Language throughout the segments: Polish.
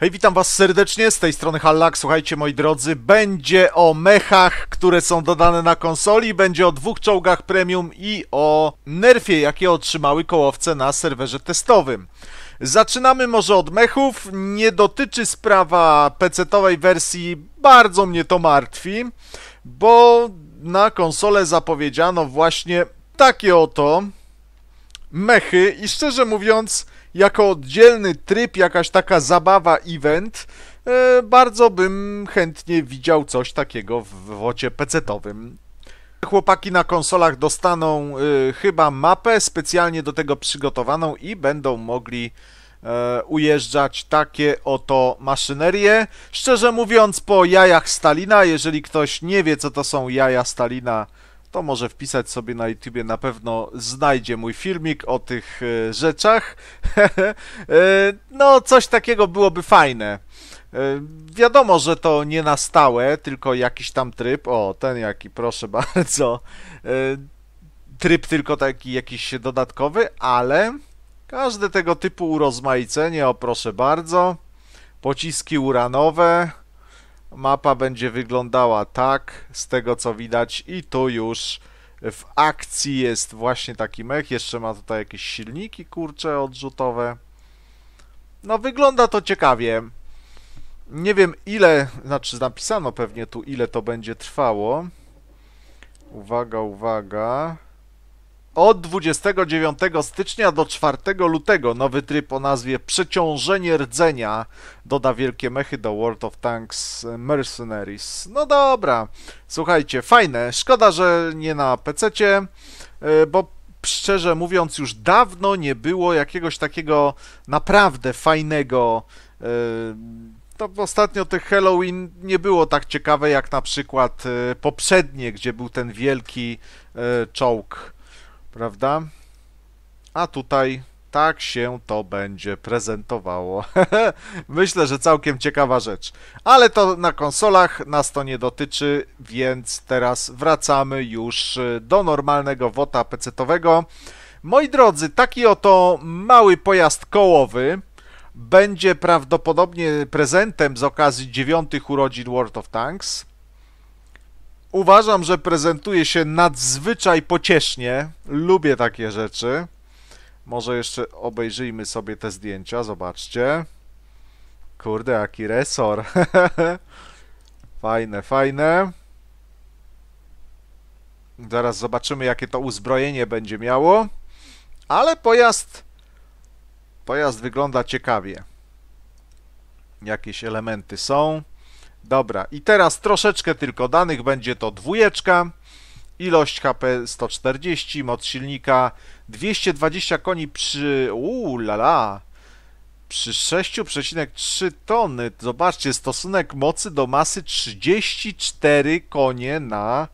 Hej, witam was serdecznie, z tej strony Hallak, słuchajcie moi drodzy, będzie o mechach, które są dodane na konsoli, będzie o dwóch czołgach premium i o nerfie, jakie otrzymały kołowce na serwerze testowym. Zaczynamy może od mechów, nie dotyczy sprawa PC-owej wersji, bardzo mnie to martwi, bo na konsolę zapowiedziano właśnie takie oto mechy i szczerze mówiąc jako oddzielny tryb, jakaś taka zabawa, event, e, bardzo bym chętnie widział coś takiego w wocie pecetowym. Chłopaki na konsolach dostaną e, chyba mapę specjalnie do tego przygotowaną i będą mogli e, ujeżdżać takie oto maszynerie. Szczerze mówiąc, po jajach Stalina, jeżeli ktoś nie wie, co to są jaja Stalina, to może wpisać sobie na YouTubie, na pewno znajdzie mój filmik o tych e, rzeczach. E, no, coś takiego byłoby fajne. E, wiadomo, że to nie na stałe, tylko jakiś tam tryb. O, ten jaki, proszę bardzo. Tryb tylko taki jakiś dodatkowy, ale każde tego typu urozmaicenie, o proszę bardzo, pociski uranowe, Mapa będzie wyglądała tak, z tego co widać i tu już w akcji jest właśnie taki mech, jeszcze ma tutaj jakieś silniki kurcze odrzutowe. No wygląda to ciekawie. Nie wiem ile, znaczy napisano pewnie tu ile to będzie trwało. Uwaga, uwaga. Od 29 stycznia do 4 lutego nowy tryb o nazwie Przeciążenie rdzenia doda wielkie mechy do World of Tanks Mercenaries. No dobra, słuchajcie, fajne. Szkoda, że nie na PC, e, bo szczerze mówiąc, już dawno nie było jakiegoś takiego naprawdę fajnego. E, to ostatnio tych Halloween nie było tak ciekawe jak na przykład e, poprzednie, gdzie był ten wielki czołg prawda? A tutaj tak się to będzie prezentowało. Myślę, że całkiem ciekawa rzecz. Ale to na konsolach nas to nie dotyczy, więc teraz wracamy już y, do normalnego WOTA PC-owego. Moi drodzy, taki oto mały pojazd kołowy będzie prawdopodobnie prezentem z okazji dziewiątych urodzin World of Tanks. Uważam, że prezentuje się nadzwyczaj pociesznie. Lubię takie rzeczy. Może jeszcze obejrzyjmy sobie te zdjęcia, zobaczcie. Kurde, jaki resor. fajne, fajne. Zaraz zobaczymy, jakie to uzbrojenie będzie miało. Ale pojazd... Pojazd wygląda ciekawie. Jakieś elementy są. Dobra, i teraz troszeczkę tylko danych, będzie to dwójeczka, ilość HP 140, moc silnika 220 koni przy... u lala, przy 6,3 tony. Zobaczcie, stosunek mocy do masy 34 konie na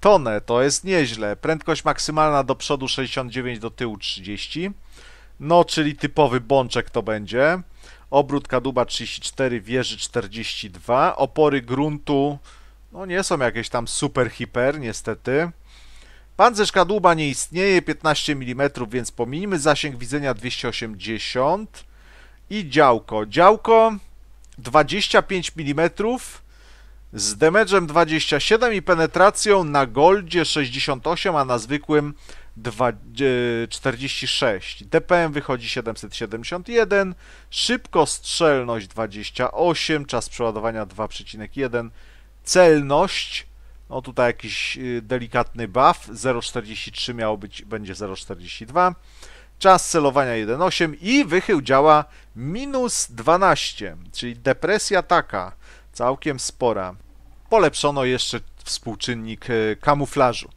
tonę. To jest nieźle. Prędkość maksymalna do przodu 69, do tyłu 30. No, czyli typowy bączek to będzie obrót kadłuba 34, wieży 42, opory gruntu no nie są jakieś tam super hiper niestety. Pancerz kadłuba nie istnieje, 15 mm, więc pominimy zasięg widzenia 280 i działko. Działko 25 mm z demedżem 27 i penetracją na goldzie 68, a na zwykłym 46, e, DPM wychodzi 771, szybkostrzelność 28, czas przeładowania 2,1, celność, no tutaj jakiś y, delikatny buff, 0,43 miało być, będzie 0,42, czas celowania 1,8 i wychył działa minus 12, czyli depresja taka, całkiem spora. Polepszono jeszcze współczynnik y, kamuflażu.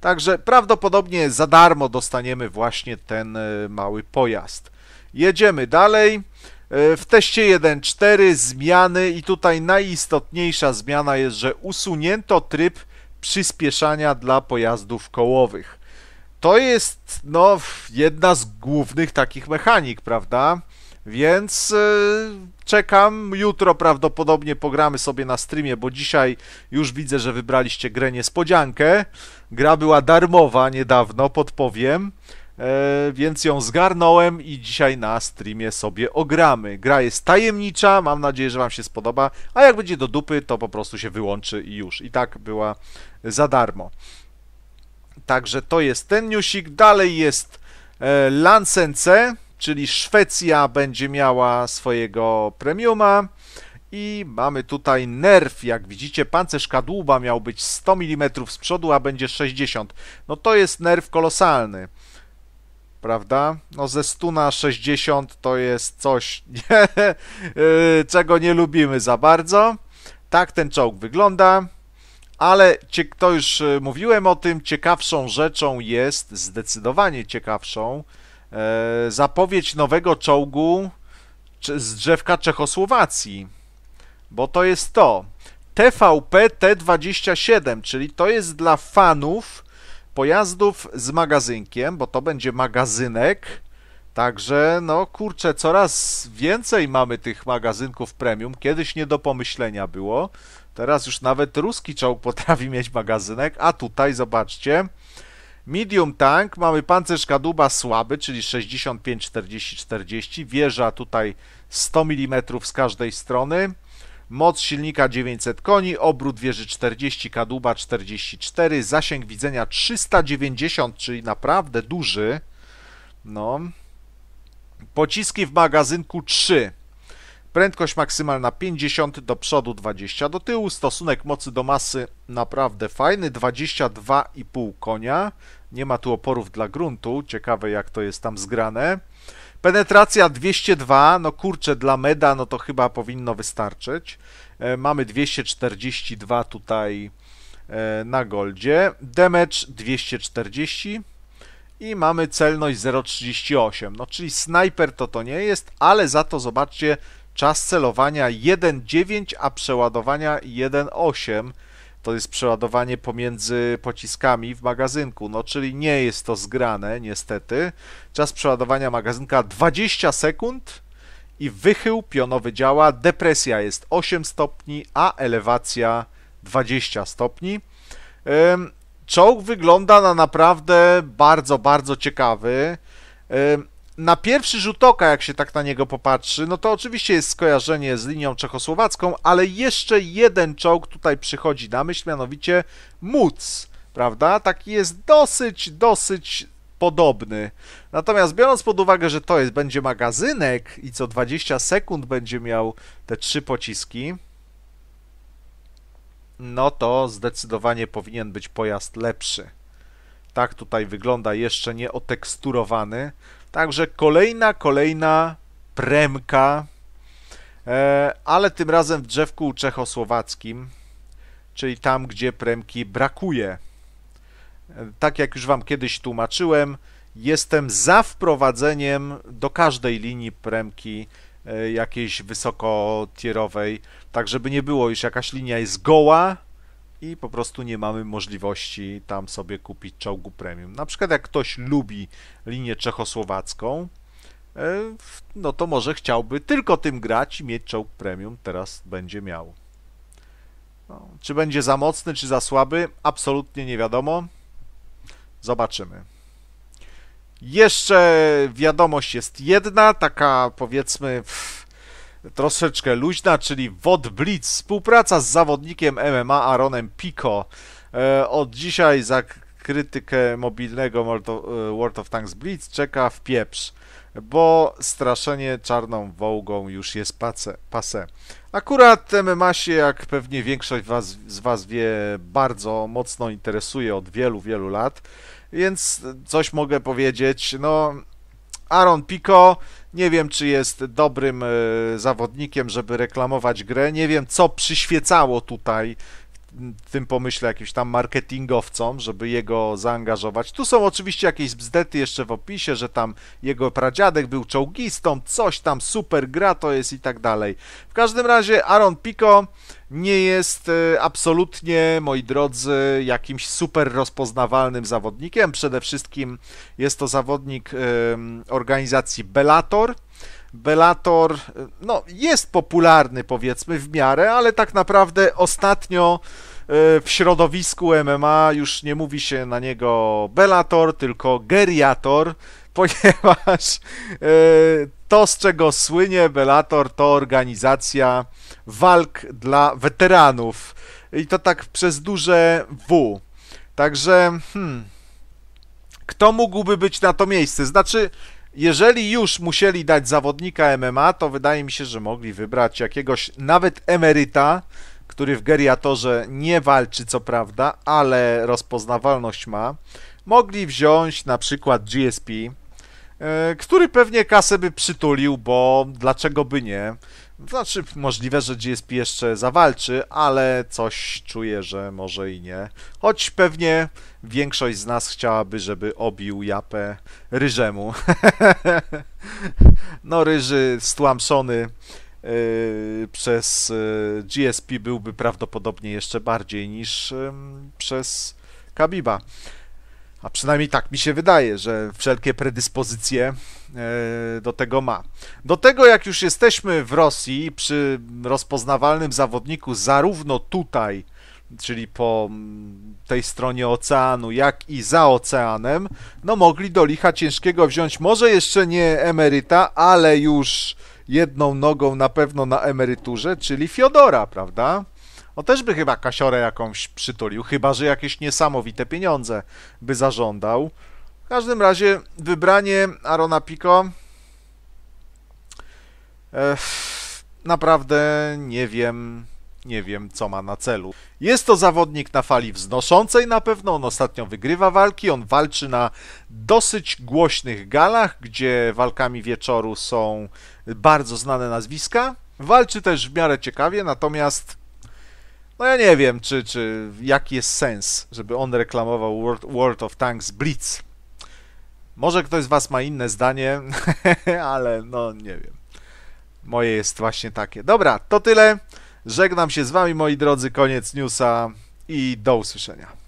Także prawdopodobnie za darmo dostaniemy właśnie ten e, mały pojazd. Jedziemy dalej. E, w teście 1.4 zmiany i tutaj najistotniejsza zmiana jest, że usunięto tryb przyspieszania dla pojazdów kołowych. To jest no, jedna z głównych takich mechanik, prawda? Więc yy, czekam. Jutro prawdopodobnie pogramy sobie na streamie, bo dzisiaj już widzę, że wybraliście grę niespodziankę. Gra była darmowa niedawno, podpowiem. E, więc ją zgarnąłem i dzisiaj na streamie sobie ogramy. Gra jest tajemnicza, mam nadzieję, że Wam się spodoba, a jak będzie do dupy, to po prostu się wyłączy i już. I tak była za darmo. Także to jest ten newsik. Dalej jest e, Lancence czyli Szwecja będzie miała swojego premiuma. I mamy tutaj nerw, jak widzicie, pancerz kadłuba miał być 100 mm z przodu, a będzie 60. No to jest nerw kolosalny, prawda? No ze 100 na 60 to jest coś, nie, y, czego nie lubimy za bardzo. Tak ten czołg wygląda, ale to już y, mówiłem o tym, ciekawszą rzeczą jest, zdecydowanie ciekawszą, E, zapowiedź nowego czołgu z drzewka Czechosłowacji, bo to jest to. TVP T27, czyli to jest dla fanów pojazdów z magazynkiem, bo to będzie magazynek. Także, no kurczę, coraz więcej mamy tych magazynków premium. Kiedyś nie do pomyślenia było. Teraz już nawet ruski czołg potrafi mieć magazynek, a tutaj zobaczcie, Medium tank, mamy pancerz kadłuba słaby, czyli 65-40-40, wieża tutaj 100 mm z każdej strony, moc silnika 900 koni, obrót wieży 40, kadłuba 44, zasięg widzenia 390, czyli naprawdę duży, no, pociski w magazynku 3, Prędkość maksymalna 50 do przodu, 20 do tyłu. Stosunek mocy do masy naprawdę fajny, 22,5 konia. Nie ma tu oporów dla gruntu. Ciekawe, jak to jest tam zgrane. Penetracja 202, no kurczę, dla meda, no to chyba powinno wystarczyć. E, mamy 242 tutaj e, na goldzie. Damage 240 i mamy celność 0,38. No czyli snajper to to nie jest, ale za to zobaczcie czas celowania 1,9, a przeładowania 1,8 to jest przeładowanie pomiędzy pociskami w magazynku, no czyli nie jest to zgrane niestety. Czas przeładowania magazynka 20 sekund i wychył pionowy działa, depresja jest 8 stopni, a elewacja 20 stopni. Czołg wygląda na naprawdę bardzo, bardzo ciekawy na pierwszy rzut oka, jak się tak na niego popatrzy, no to oczywiście jest skojarzenie z linią czechosłowacką, ale jeszcze jeden czołg tutaj przychodzi na myśl, mianowicie Móc, prawda? Taki jest dosyć, dosyć podobny. Natomiast biorąc pod uwagę, że to jest, będzie magazynek i co 20 sekund będzie miał te trzy pociski, no to zdecydowanie powinien być pojazd lepszy. Tak tutaj wygląda jeszcze nie oteksturowany. Także kolejna, kolejna premka, e, ale tym razem w drzewku czechosłowackim, czyli tam, gdzie premki brakuje. E, tak jak już Wam kiedyś tłumaczyłem, jestem za wprowadzeniem do każdej linii premki e, jakiejś wysokotierowej, tak żeby nie było, iż jakaś linia jest goła, i po prostu nie mamy możliwości tam sobie kupić czołgu premium. Na przykład jak ktoś lubi linię czechosłowacką, e, no to może chciałby tylko tym grać i mieć czołg premium, teraz będzie miał. No, czy będzie za mocny, czy za słaby? Absolutnie nie wiadomo. Zobaczymy. Jeszcze wiadomość jest jedna, taka powiedzmy pff, troszeczkę luźna, czyli WOD Blitz. Współpraca z zawodnikiem MMA Aaronem Pico. E, od dzisiaj za krytykę mobilnego e, World of Tanks Blitz czeka w pieprz, bo straszenie czarną wołgą już jest pace, pase. Akurat MMA się, jak pewnie większość was, z Was wie, bardzo mocno interesuje od wielu, wielu lat, więc coś mogę powiedzieć. No, Aaron Pico nie wiem, czy jest dobrym e, zawodnikiem, żeby reklamować grę. Nie wiem, co przyświecało tutaj tym pomyśle jakimś tam marketingowcom, żeby jego zaangażować. Tu są oczywiście jakieś bzdety jeszcze w opisie, że tam jego pradziadek był czołgistą, coś tam super gra to jest i tak dalej. W każdym razie Aaron Pico nie jest e, absolutnie, moi drodzy, jakimś super rozpoznawalnym zawodnikiem. Przede wszystkim jest to zawodnik organizacji Bellator, Bellator no, jest popularny powiedzmy w miarę, ale tak naprawdę ostatnio e, w środowisku MMA już nie mówi się na niego Bellator, tylko Geriator, ponieważ e, to, z czego słynie Bellator, to organizacja walk dla weteranów. I to tak przez duże W. Także, hmm, kto mógłby być na to miejsce? Znaczy, jeżeli już musieli dać zawodnika MMA, to wydaje mi się, że mogli wybrać jakiegoś nawet emeryta, który w geriatorze nie walczy, co prawda, ale rozpoznawalność ma. Mogli wziąć na przykład GSP, e, który pewnie kasę by przytulił, bo dlaczego by nie? Znaczy, możliwe, że GSP jeszcze zawalczy, ale coś czuję, że może i nie. Choć pewnie większość z nas chciałaby, żeby obił japę ryżemu. no, ryży stłamszony yy, przez yy, GSP byłby prawdopodobnie jeszcze bardziej niż yy, przez Kabiba. A przynajmniej tak mi się wydaje, że wszelkie predyspozycje e, do tego ma. Do tego, jak już jesteśmy w Rosji, przy rozpoznawalnym zawodniku, zarówno tutaj, czyli po mm, tej stronie oceanu, jak i za oceanem, no mogli do licha ciężkiego wziąć może jeszcze nie emeryta, ale już jedną nogą na pewno na emeryturze, czyli Fiodora, prawda? On no też by chyba kasiorę jakąś przytulił, chyba że jakieś niesamowite pieniądze by zażądał. W każdym razie wybranie Arona Pico naprawdę nie wiem, nie wiem co ma na celu. Jest to zawodnik na fali wznoszącej na pewno, on ostatnio wygrywa walki, on walczy na dosyć głośnych galach, gdzie walkami wieczoru są bardzo znane nazwiska. Walczy też w miarę ciekawie, natomiast no ja nie wiem, czy, czy jaki jest sens, żeby on reklamował World, World of Tanks Blitz. Może ktoś z Was ma inne zdanie, ale no nie wiem. Moje jest właśnie takie. Dobra, to tyle. Żegnam się z Wami, moi drodzy. Koniec newsa i do usłyszenia.